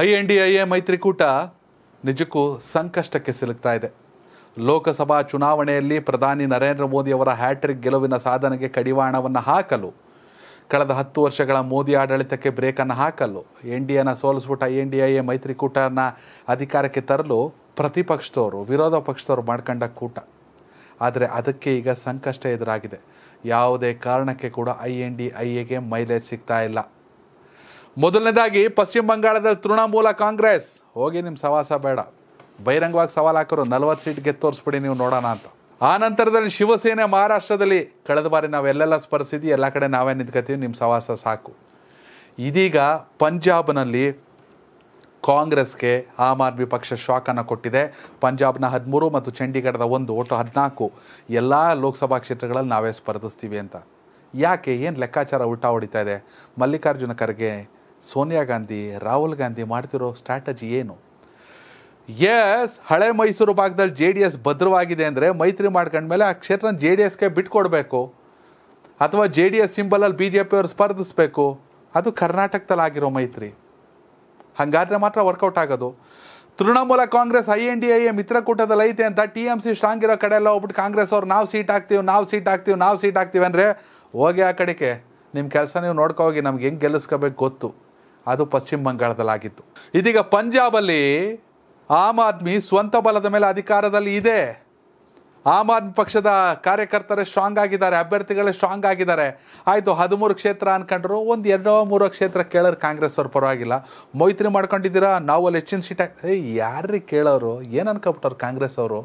I N D I A ಮೈತ್ರಿಕೂಟ ನಿಜಕ್ಕೂ ಸಂಕಷ್ಟಕ್ಕೆ ಸಿಲುಕ್ತಾ ಇದೆ ಲೋಕಸಭಾ ಚುನಾವಣೆಯಲ್ಲಿ ಪ್ರಧಾನಿ ನರೇಂದ್ರ ಮೋದಿಯವರ ಹ್ಯಾಟ್ರಿಕ್ ಗೆಲುವಿನ ಸಾಧನೆಗೆ ಕಡಿವಾಣವನ್ನು ಹಾಕಲು ಕಳೆದ ಹತ್ತು ವರ್ಷಗಳ ಮೋದಿ ಆಡಳಿತಕ್ಕೆ ಬ್ರೇಕನ್ನು ಹಾಕಲು ಎನ್ ಡಿ ಎನ ಸೋಲಿಸ್ಬಿಟ್ಟು I N D I A ಮೈತ್ರಿಕೂಟನ ಅಧಿಕಾರಕ್ಕೆ ತರಲು ಪ್ರತಿಪಕ್ಷದವರು ವಿರೋಧ ಪಕ್ಷದವರು ಮಾಡ್ಕೊಂಡ ಕೂಟ ಆದರೆ ಅದಕ್ಕೆ ಈಗ ಸಂಕಷ್ಟ ಎದುರಾಗಿದೆ ಯಾವುದೇ ಕಾರಣಕ್ಕೆ ಕೂಡ ಐ ಎನ್ ಡಿ ಐ ಎಗೆ ಮೈಲೇಜ್ ಸಿಗ್ತಾ ಇಲ್ಲ ಮೊದಲನೇದಾಗಿ ಪಶ್ಚಿಮ ಬಂಗಾಳದಲ್ಲಿ ತೃಣಮೂಲ ಕಾಂಗ್ರೆಸ್ ಹೋಗಿ ನಿಮ್ಮ ಸವಾಸ ಬೇಡ ಬಹಿರಂಗವಾಗಿ ಸವಾಲು ಹಾಕರು ನಲವತ್ತು ಸೀಟ್ ಗೆ ತೋರಿಸ್ಬಿಡಿ ನೀವು ನೋಡೋಣ ಅಂತ ಆ ನಂತರದಲ್ಲಿ ಶಿವಸೇನೆ ಮಹಾರಾಷ್ಟ್ರದಲ್ಲಿ ಕಳೆದ ಬಾರಿ ನಾವು ಎಲ್ಲೆಲ್ಲ ಎಲ್ಲ ಕಡೆ ನಾವೇ ನಿಂತ್ಕೋತೀವಿ ನಿಮ್ಮ ಸವಾಸ ಸಾಕು ಇದೀಗ ಪಂಜಾಬ್ನಲ್ಲಿ ಕಾಂಗ್ರೆಸ್ಗೆ ಆಮ್ ಆದ್ಮಿ ಪಕ್ಷ ಶಾಕನ್ನು ಕೊಟ್ಟಿದೆ ಪಂಜಾಬ್ನ ಹದಿಮೂರು ಮತ್ತು ಚಂಡೀಗಢದ ಒಂದು ಒಟ್ಟು ಹದಿನಾಲ್ಕು ಎಲ್ಲ ಲೋಕಸಭಾ ಕ್ಷೇತ್ರಗಳಲ್ಲಿ ನಾವೇ ಸ್ಪರ್ಧಿಸ್ತೀವಿ ಅಂತ ಯಾಕೆ ಏನು ಲೆಕ್ಕಾಚಾರ ಉಲ್ಟಾ ಹೊಡಿತಾ ಇದೆ ಮಲ್ಲಿಕಾರ್ಜುನ ಖರ್ಗೆ ಸೋನಿಯಾ ಗಾಂಧಿ ರಾಹುಲ್ ಗಾಂಧಿ ಮಾಡ್ತಿರೋ ಸ್ಟ್ರಾಟಜಿ ಏನು ಎಸ್ ಹಳೆ ಮೈಸೂರು ಭಾಗದಲ್ಲಿ ಜೆ ಡಿ ಎಸ್ ಭದ್ರವಾಗಿದೆ ಅಂದರೆ ಮೈತ್ರಿ ಮಾಡ್ಕೊಂಡ್ಮೇಲೆ ಆ ಕ್ಷೇತ್ರ ಜೆ ಡಿ ಎಸ್ಗೆ ಬಿಟ್ಕೊಡ್ಬೇಕು ಅಥವಾ ಜೆ ಡಿ ಎಸ್ ಸಿಂಬಲಲ್ಲಿ ಬಿ ಜೆ ಪಿ ಪಿಯವರು ಸ್ಪರ್ಧಿಸ್ಬೇಕು ಅದು ಕರ್ನಾಟಕದಲ್ಲಿ ಆಗಿರೋ ಮೈತ್ರಿ ಹಾಗಾದರೆ ಮಾತ್ರ ವರ್ಕೌಟ್ ಆಗೋದು Trinamool Congress I N D I A ಮಿತ್ರಕೂಟದಲ್ಲಿ ಐತೆ ಅಂತ ಟಿ ಎಮ್ ಸಿ ಸ್ಟ್ರಾಂಗ್ ಇರೋ ಕಡೆ ಎಲ್ಲ ಹೋಗ್ಬಿಟ್ಟು ಕಾಂಗ್ರೆಸ್ ಅವ್ರು ನಾವು ಸೀಟ್ ಹಾಕ್ತೀವಿ ನಾವು ಸೀಟ್ ಹಾಕ್ತೀವಿ ನಾವು ಸೀಟ್ ಹಾಕ್ತೀವಿ ಅಂದರೆ ಹೋಗಿ ಆ ಕಡೆಗೆ ನಿಮ್ಮ ಕೆಲಸ ನೀವು ನೋಡ್ಕೋ ಹೋಗಿ ನಮ್ಗೆ ಹೆಂಗೆ ಗೆಲ್ಲಿಸ್ಕೋಬೇಕು ಗೊತ್ತು ಅದು ಪಶ್ಚಿಮ ಬಂಗಾಳದಲ್ಲಾಗಿತ್ತು ಇದೀಗ ಪಂಜಾಬಲ್ಲಿ ಆಮ್ ಆದ್ಮಿ ಸ್ವಂತ ಬಲದ ಮೇಲೆ ಅಧಿಕಾರದಲ್ಲಿ ಇದೆ ಆಮ್ ಆದ್ಮಿ ಪಕ್ಷದ ಕಾರ್ಯಕರ್ತರೇ ಸ್ಟ್ರಾಂಗ್ ಆಗಿದ್ದಾರೆ ಅಭ್ಯರ್ಥಿಗಳೇ ಸ್ಟ್ರಾಂಗ್ ಆಗಿದ್ದಾರೆ ಆಯಿತು ಹದಿಮೂರು ಕ್ಷೇತ್ರ ಅನ್ಕೊಂಡ್ರು ಒಂದು ಎರಡೋ ಮೂರೋ ಕ್ಷೇತ್ರ ಕೇಳೋರು ಕಾಂಗ್ರೆಸ್ ಅವ್ರು ಪರವಾಗಿಲ್ಲ ಮೈತ್ರಿ ಮಾಡ್ಕೊಂಡಿದ್ದೀರಾ ನಾವು ಅಲ್ಲಿ ಹೆಚ್ಚಿನ ಸೀಟ್ ಏಯ್ ಕೇಳೋರು ಏನು ಅನ್ಕೊಬಿಟ್ಟವ್ರು ಕಾಂಗ್ರೆಸ್ ಅವರು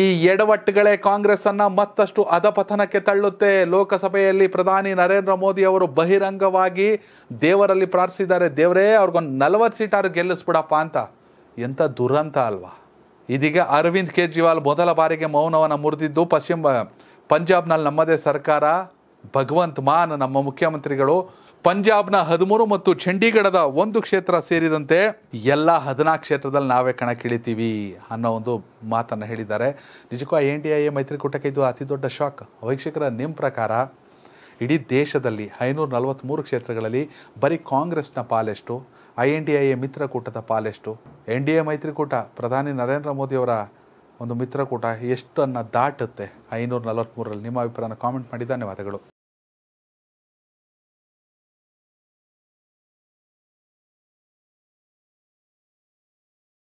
ಈ ಎಡವಟ್ಟುಗಳೇ ಕಾಂಗ್ರೆಸ್ ಅನ್ನ ಮತ್ತಷ್ಟು ಅಧಪತನಕ್ಕೆ ತಳ್ಳುತ್ತೆ ಲೋಕಸಭೆಯಲ್ಲಿ ಪ್ರಧಾನಿ ನರೇಂದ್ರ ಮೋದಿ ಅವರು ಬಹಿರಂಗವಾಗಿ ದೇವರಲ್ಲಿ ಪ್ರಾರ್ಥಿಸಿದ್ದಾರೆ ದೇವರೇ ಅವ್ರಿಗೊಂದು ನಲವತ್ತು ಸೀಟಾರು ಗೆಲ್ಲಿಸ್ಬಿಡಪ್ಪ ಅಂತ ಎಂಥ ದುರಂತ ಅಲ್ವಾ ಇದೀಗ ಅರವಿಂದ್ ಕೇಜ್ರಿವಾಲ್ ಮೊದಲ ಬಾರಿಗೆ ಮೌನವನ್ನು ಮುರಿದಿದ್ದು ಪಶ್ಚಿಮ ಪಂಜಾಬ್ನಲ್ಲಿ ನಮ್ಮದೇ ಸರ್ಕಾರ ಭಗವಂತ್ ಮಾನ್ ನಮ್ಮ ಮುಖ್ಯಮಂತ್ರಿಗಳು ಪಂಜಾಬ್ನ ಹದಿಮೂರು ಮತ್ತು ಚಂಡೀಗಢದ ಒಂದು ಕ್ಷೇತ್ರ ಸೇರಿದಂತೆ ಎಲ್ಲ ಹದಿನಾಲ್ಕು ಕ್ಷೇತ್ರದಲ್ಲಿ ನಾವೇ ಕಣಕ್ಕಿಳಿತೀವಿ ಅನ್ನೋ ಒಂದು ಮಾತನ್ನು ಹೇಳಿದ್ದಾರೆ ನಿಜಕ್ಕೂ ಎನ್ ಡಿ ಐ ಎ ಮೈತ್ರಿಕೂಟಕ್ಕೆ ಇದು ಅತಿ ದೊಡ್ಡ ಶಾಕ್ ವೀಕ್ಷಕರ ನಿಮ್ಮ ಪ್ರಕಾರ ಇಡೀ ದೇಶದಲ್ಲಿ ಐನೂರ ನಲವತ್ತ್ಮೂರು ಕ್ಷೇತ್ರಗಳಲ್ಲಿ ಬರೀ ಕಾಂಗ್ರೆಸ್ನ ಪಾಲೆಷ್ಟು I N D I A ಮಿತ್ರಕೂಟದ ಪಾಲೆಷ್ಟು ಎನ್ ಡಿ ಎ ಮೈತ್ರಿಕೂಟ ಪ್ರಧಾನಿ ನರೇಂದ್ರ ಮೋದಿಯವರ ಒಂದು ಮಿತ್ರಕೂಟ ಎಷ್ಟನ್ನು ದಾಟುತ್ತೆ ಐನೂರ ನಲವತ್ತ್ಮೂರರಲ್ಲಿ ನಿಮ್ಮ ಅಭಿಪ್ರಾಯನ ಕಾಮೆಂಟ್ ಮಾಡಿ ಧನ್ಯವಾದಗಳು